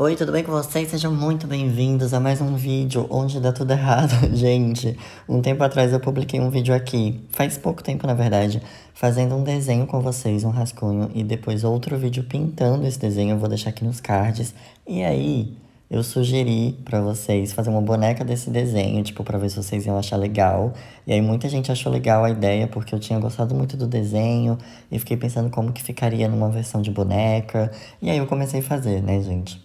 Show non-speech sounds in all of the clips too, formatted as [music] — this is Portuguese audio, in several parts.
Oi, tudo bem com vocês? Sejam muito bem-vindos a mais um vídeo onde dá tudo errado, [laughs] gente. Um tempo atrás eu publiquei um vídeo aqui, faz pouco tempo na verdade, fazendo um desenho com vocês, um rascunho, e depois outro vídeo pintando esse desenho, eu vou deixar aqui nos cards. E aí, eu sugeri para vocês fazer uma boneca desse desenho, tipo, para ver se vocês iam achar legal. E aí muita gente achou legal a ideia, porque eu tinha gostado muito do desenho e fiquei pensando como que ficaria numa versão de boneca. E aí eu comecei a fazer, né, gente?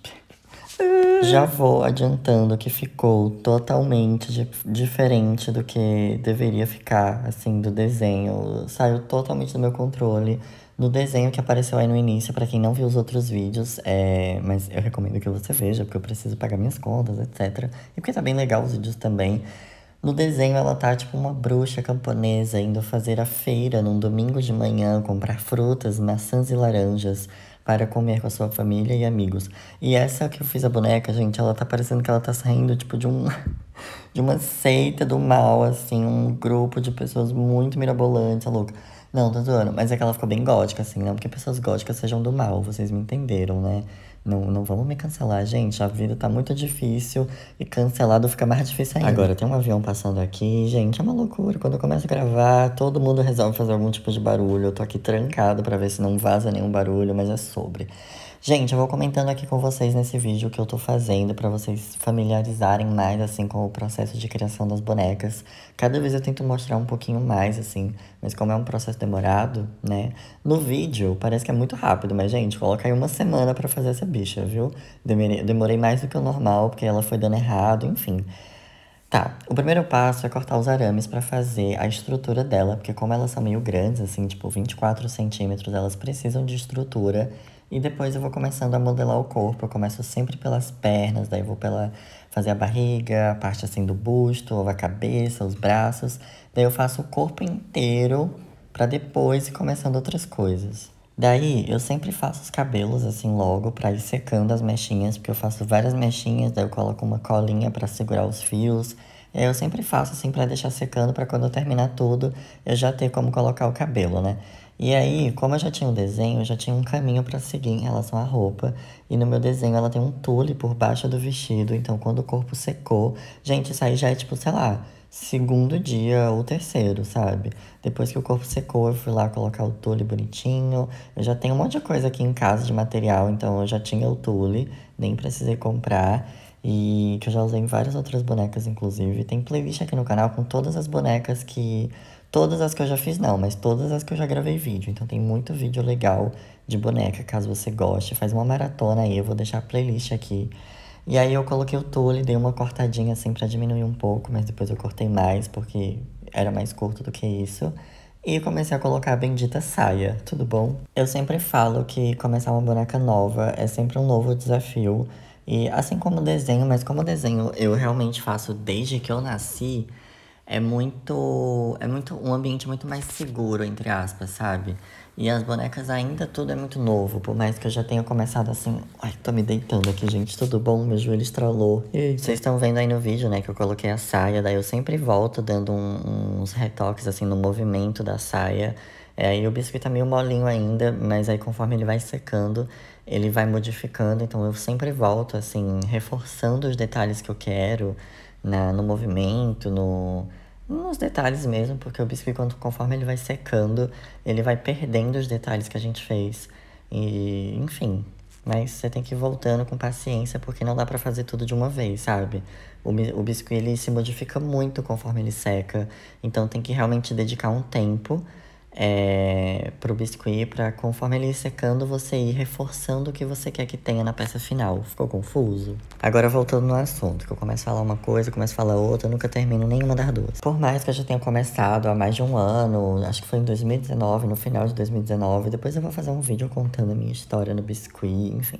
Já vou adiantando que ficou totalmente di diferente do que deveria ficar, assim, do desenho. Saiu totalmente do meu controle. No desenho que apareceu aí no início, para quem não viu os outros vídeos, é... mas eu recomendo que você veja, porque eu preciso pagar minhas contas, etc. E porque tá bem legal os vídeos também. No desenho, ela tá tipo uma bruxa camponesa indo fazer a feira num domingo de manhã, comprar frutas, maçãs e laranjas para comer com a sua família e amigos. E essa que eu fiz a boneca, gente, ela tá parecendo que ela tá saindo, tipo, de um... [laughs] de uma seita do mal, assim, um grupo de pessoas muito mirabolantes, louca. Não, tô zoando, mas é que ela ficou bem gótica, assim, não porque pessoas góticas sejam do mal, vocês me entenderam, né? Não, não vamos me cancelar, gente. A vida tá muito difícil e cancelado fica mais difícil ainda. Agora, tem um avião passando aqui, gente, é uma loucura. Quando eu começo a gravar, todo mundo resolve fazer algum tipo de barulho. Eu tô aqui trancado para ver se não vaza nenhum barulho, mas é sobre. Gente, eu vou comentando aqui com vocês nesse vídeo o que eu tô fazendo para vocês familiarizarem mais, assim, com o processo de criação das bonecas. Cada vez eu tento mostrar um pouquinho mais, assim, mas como é um processo demorado, né? No vídeo, parece que é muito rápido, mas, gente, coloca aí uma semana para fazer essa bicha, viu? Demorei mais do que o normal, porque ela foi dando errado, enfim. Tá, o primeiro passo é cortar os arames para fazer a estrutura dela, porque como elas são meio grandes, assim, tipo 24 centímetros, elas precisam de estrutura. E depois eu vou começando a modelar o corpo. Eu começo sempre pelas pernas, daí vou pela fazer a barriga, a parte assim do busto, a cabeça, os braços. Daí eu faço o corpo inteiro para depois ir começando outras coisas. Daí, eu sempre faço os cabelos assim logo para ir secando as mechinhas, porque eu faço várias mechinhas, daí eu coloco uma colinha para segurar os fios. Eu sempre faço assim para deixar secando para quando eu terminar tudo, eu já ter como colocar o cabelo, né? E aí, como eu já tinha um desenho, eu já tinha um caminho para seguir em relação à roupa. E no meu desenho ela tem um tule por baixo do vestido, então quando o corpo secou, gente, isso aí já é tipo, sei lá, segundo dia ou terceiro, sabe? Depois que o corpo secou, eu fui lá colocar o tule bonitinho. Eu já tenho um monte de coisa aqui em casa de material, então eu já tinha o tule, nem precisei comprar. E que eu já usei em várias outras bonecas, inclusive. Tem playlist aqui no canal com todas as bonecas que Todas as que eu já fiz, não, mas todas as que eu já gravei vídeo. Então tem muito vídeo legal de boneca, caso você goste. Faz uma maratona aí, eu vou deixar a playlist aqui. E aí eu coloquei o tule, dei uma cortadinha assim pra diminuir um pouco, mas depois eu cortei mais, porque era mais curto do que isso. E comecei a colocar a bendita saia, tudo bom? Eu sempre falo que começar uma boneca nova é sempre um novo desafio. E assim como o desenho, mas como o desenho eu realmente faço desde que eu nasci, é muito. É muito. um ambiente muito mais seguro, entre aspas, sabe? E as bonecas ainda tudo é muito novo, por mais que eu já tenha começado assim. Ai, tô me deitando aqui, gente. Tudo bom? Meu joelho estralou. Vocês estão vendo aí no vídeo, né? Que eu coloquei a saia, daí eu sempre volto dando um, uns retoques assim no movimento da saia. É, e o biscoito tá meio molinho ainda, mas aí conforme ele vai secando, ele vai modificando. Então eu sempre volto, assim, reforçando os detalhes que eu quero na, no movimento, no, nos detalhes mesmo, porque o biscuit, quando, conforme ele vai secando, ele vai perdendo os detalhes que a gente fez. E, enfim. Mas você tem que ir voltando com paciência, porque não dá para fazer tudo de uma vez, sabe? O, o biscuit, ele se modifica muito conforme ele seca. Então, tem que realmente dedicar um tempo é, pro biscuit para conforme ele ir secando você ir reforçando o que você quer que tenha na peça final. Ficou confuso? Agora voltando no assunto, que eu começo a falar uma coisa, começo a falar outra, nunca termino nenhuma das duas. Por mais que eu já tenha começado há mais de um ano, acho que foi em 2019, no final de 2019, depois eu vou fazer um vídeo contando a minha história no biscuit, enfim.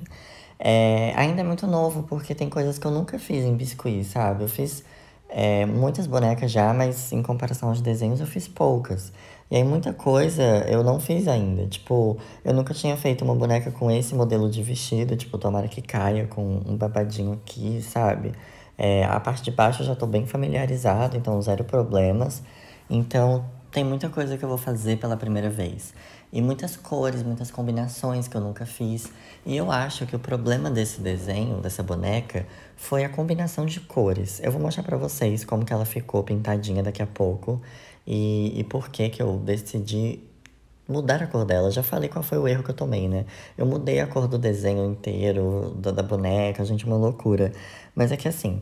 É, ainda é muito novo, porque tem coisas que eu nunca fiz em biscuit, sabe? Eu fiz é, muitas bonecas já, mas em comparação aos desenhos eu fiz poucas. E aí muita coisa eu não fiz ainda. Tipo, eu nunca tinha feito uma boneca com esse modelo de vestido, tipo, tomara que caia com um babadinho aqui, sabe? É, a parte de baixo eu já tô bem familiarizado, então zero problemas. Então tem muita coisa que eu vou fazer pela primeira vez. E muitas cores, muitas combinações que eu nunca fiz. E eu acho que o problema desse desenho, dessa boneca, foi a combinação de cores. Eu vou mostrar para vocês como que ela ficou pintadinha daqui a pouco. E, e por que que eu decidi mudar a cor dela. Já falei qual foi o erro que eu tomei, né? Eu mudei a cor do desenho inteiro, da, da boneca, gente, uma loucura. Mas é que assim,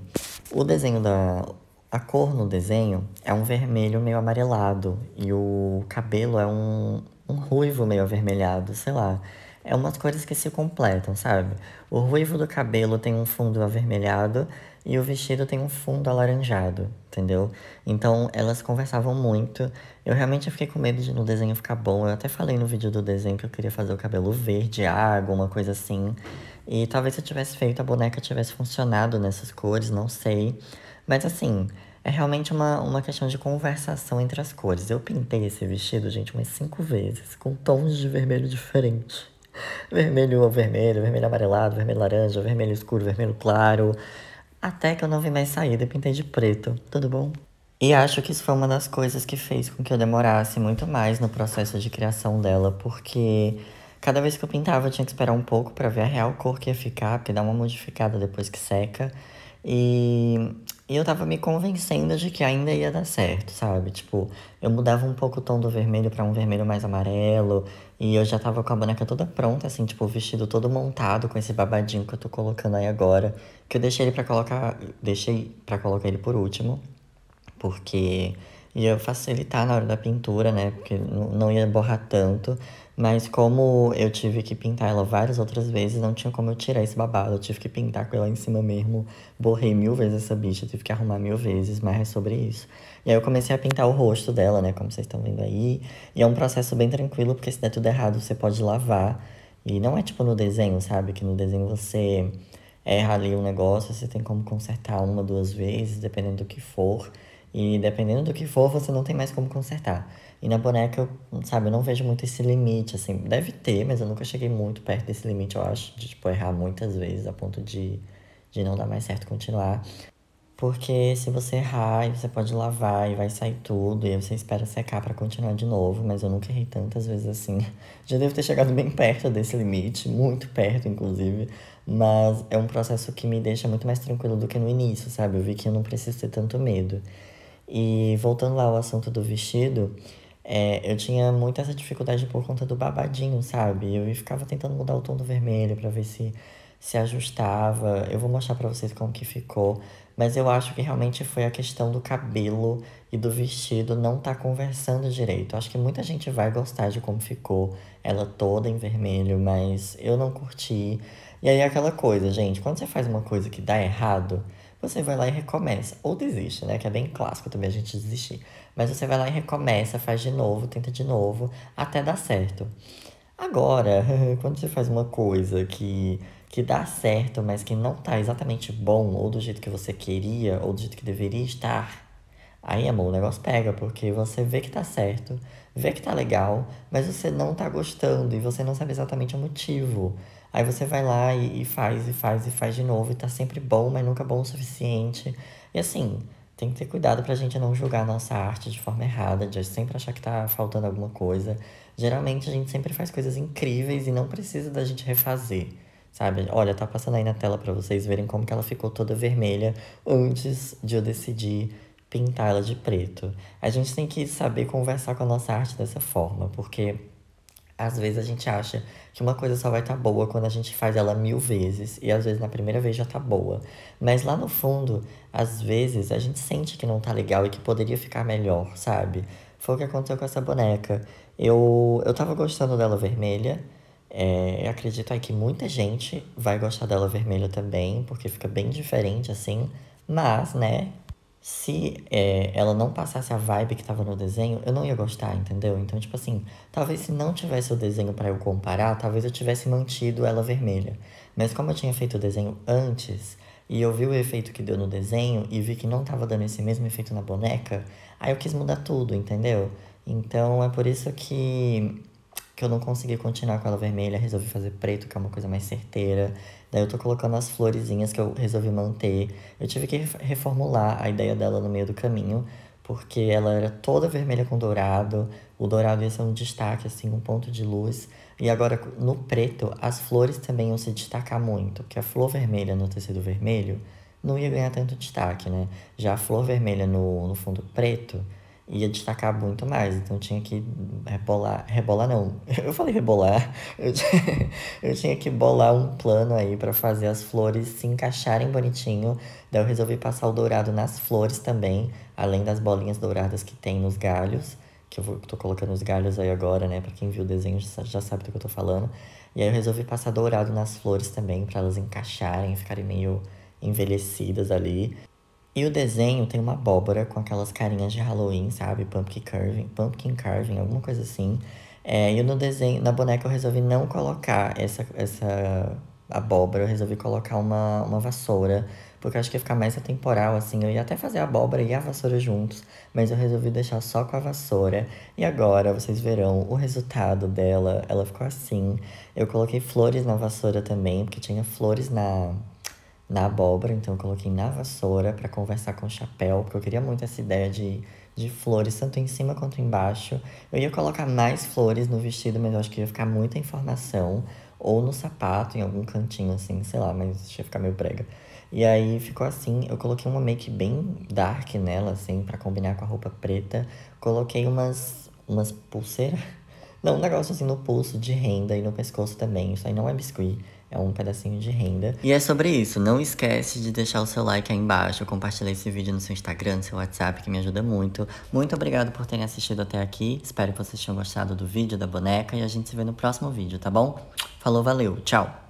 o desenho da. A cor no desenho é um vermelho meio amarelado e o cabelo é um, um ruivo meio avermelhado, sei lá é umas cores que se completam, sabe? O ruivo do cabelo tem um fundo avermelhado e o vestido tem um fundo alaranjado, entendeu? Então elas conversavam muito. Eu realmente fiquei com medo de no desenho ficar bom. Eu até falei no vídeo do desenho que eu queria fazer o cabelo verde, água, uma coisa assim. E talvez se eu tivesse feito a boneca tivesse funcionado nessas cores, não sei. Mas assim, é realmente uma, uma questão de conversação entre as cores. Eu pintei esse vestido, gente, umas cinco vezes, com tons de vermelho diferentes vermelho ou vermelho, vermelho amarelado, vermelho laranja, vermelho escuro, vermelho claro. Até que eu não vi mais saída, e pintei de preto, tudo bom? E acho que isso foi uma das coisas que fez com que eu demorasse muito mais no processo de criação dela, porque cada vez que eu pintava eu tinha que esperar um pouco para ver a real cor que ia ficar, porque dá uma modificada depois que seca. E, e eu tava me convencendo de que ainda ia dar certo, sabe? Tipo, eu mudava um pouco o tom do vermelho para um vermelho mais amarelo. E eu já tava com a boneca toda pronta, assim, tipo, o vestido todo montado com esse babadinho que eu tô colocando aí agora. Que eu deixei ele pra colocar. Deixei pra colocar ele por último. Porque ia facilitar na hora da pintura, né? Porque não ia borrar tanto. Mas como eu tive que pintar ela várias outras vezes, não tinha como eu tirar esse babado. Eu tive que pintar com ela em cima mesmo. Borrei mil vezes essa bicha, tive que arrumar mil vezes, mas é sobre isso. E aí eu comecei a pintar o rosto dela, né? Como vocês estão vendo aí. E é um processo bem tranquilo, porque se der tudo errado, você pode lavar. E não é tipo no desenho, sabe? Que no desenho você erra ali um negócio, você tem como consertar uma, duas vezes, dependendo do que for. E dependendo do que for, você não tem mais como consertar. E na boneca, eu, sabe, eu não vejo muito esse limite, assim. Deve ter, mas eu nunca cheguei muito perto desse limite, eu acho, de, tipo, errar muitas vezes a ponto de, de não dar mais certo continuar. Porque se você errar, você pode lavar e vai sair tudo, e aí você espera secar para continuar de novo, mas eu nunca errei tantas vezes assim. [laughs] Já devo ter chegado bem perto desse limite, muito perto, inclusive. Mas é um processo que me deixa muito mais tranquilo do que no início, sabe? Eu vi que eu não preciso ter tanto medo. E voltando lá ao assunto do vestido, é, eu tinha muita essa dificuldade por conta do babadinho, sabe? Eu ficava tentando mudar o tom do vermelho para ver se se ajustava. Eu vou mostrar para vocês como que ficou, mas eu acho que realmente foi a questão do cabelo e do vestido não tá conversando direito. Eu acho que muita gente vai gostar de como ficou ela toda em vermelho, mas eu não curti. E aí aquela coisa, gente, quando você faz uma coisa que dá errado, você vai lá e recomeça. Ou desiste, né? Que é bem clássico também a gente desistir. Mas você vai lá e recomeça, faz de novo, tenta de novo, até dar certo. Agora, [laughs] quando você faz uma coisa que, que dá certo, mas que não tá exatamente bom, ou do jeito que você queria, ou do jeito que deveria estar, Aí, amor, o negócio pega, porque você vê que tá certo, vê que tá legal, mas você não tá gostando e você não sabe exatamente o motivo. Aí você vai lá e, e faz, e faz, e faz de novo, e tá sempre bom, mas nunca bom o suficiente. E assim, tem que ter cuidado pra gente não julgar a nossa arte de forma errada, de sempre achar que tá faltando alguma coisa. Geralmente a gente sempre faz coisas incríveis e não precisa da gente refazer, sabe? Olha, tá passando aí na tela para vocês verem como que ela ficou toda vermelha antes de eu decidir pintá-la de preto. A gente tem que saber conversar com a nossa arte dessa forma, porque às vezes a gente acha que uma coisa só vai estar tá boa quando a gente faz ela mil vezes, e às vezes na primeira vez já tá boa. Mas lá no fundo, às vezes a gente sente que não tá legal e que poderia ficar melhor, sabe? Foi o que aconteceu com essa boneca. Eu, eu tava gostando dela vermelha. É, eu acredito aí que muita gente vai gostar dela vermelha também, porque fica bem diferente assim. Mas, né, se é, ela não passasse a vibe que tava no desenho, eu não ia gostar, entendeu? Então, tipo assim, talvez se não tivesse o desenho para eu comparar, talvez eu tivesse mantido ela vermelha. Mas como eu tinha feito o desenho antes, e eu vi o efeito que deu no desenho, e vi que não tava dando esse mesmo efeito na boneca, aí eu quis mudar tudo, entendeu? Então, é por isso que que eu não consegui continuar com ela vermelha, resolvi fazer preto, que é uma coisa mais certeira. Daí eu tô colocando as florezinhas que eu resolvi manter. Eu tive que reformular a ideia dela no meio do caminho, porque ela era toda vermelha com dourado. O dourado ia ser um destaque, assim, um ponto de luz. E agora, no preto, as flores também iam se destacar muito, porque a flor vermelha no tecido vermelho não ia ganhar tanto destaque, né? Já a flor vermelha no, no fundo preto ia destacar muito mais. Então tinha que rebolar. Rebolar não. [laughs] Eu falei rebolar. Eu tinha, [laughs] eu tinha que bolar um plano aí para fazer as flores se encaixarem bonitinho. Daí eu resolvi passar o dourado nas flores também, além das bolinhas douradas que tem nos galhos. Que eu vou, tô colocando os galhos aí agora, né? Pra quem viu o desenho já sabe do que eu tô falando. E aí eu resolvi passar dourado nas flores também, para elas encaixarem, ficarem meio envelhecidas ali. E o desenho tem uma abóbora com aquelas carinhas de Halloween, sabe? Pumpkin carving, pumpkin carving, alguma coisa assim. É, e no desenho, na boneca eu resolvi não colocar essa, essa abóbora, eu resolvi colocar uma, uma vassoura, porque eu acho que ia ficar mais atemporal, assim. Eu ia até fazer a abóbora e a vassoura juntos, mas eu resolvi deixar só com a vassoura. E agora vocês verão o resultado dela. Ela ficou assim. Eu coloquei flores na vassoura também, porque tinha flores na, na abóbora, então eu coloquei na vassoura para conversar com o chapéu, porque eu queria muito essa ideia de, de flores, tanto em cima quanto embaixo. Eu ia colocar mais flores no vestido, mas eu acho que ia ficar muita informação, ou no sapato, em algum cantinho assim, sei lá, mas ia ficar meio brega. E aí ficou assim, eu coloquei uma make bem dark nela, assim, para combinar com a roupa preta. Coloquei umas, umas pulseiras, [laughs] não, um negócio assim no pulso de renda e no pescoço também, isso aí não é biscuit é um pedacinho de renda. E é sobre isso. Não esquece de deixar o seu like aí embaixo, compartilhar esse vídeo no seu Instagram, no seu WhatsApp, que me ajuda muito. Muito obrigado por terem assistido até aqui. Espero que vocês tenham gostado do vídeo, da boneca, e a gente se vê no próximo vídeo, tá bom? Falou, valeu, tchau!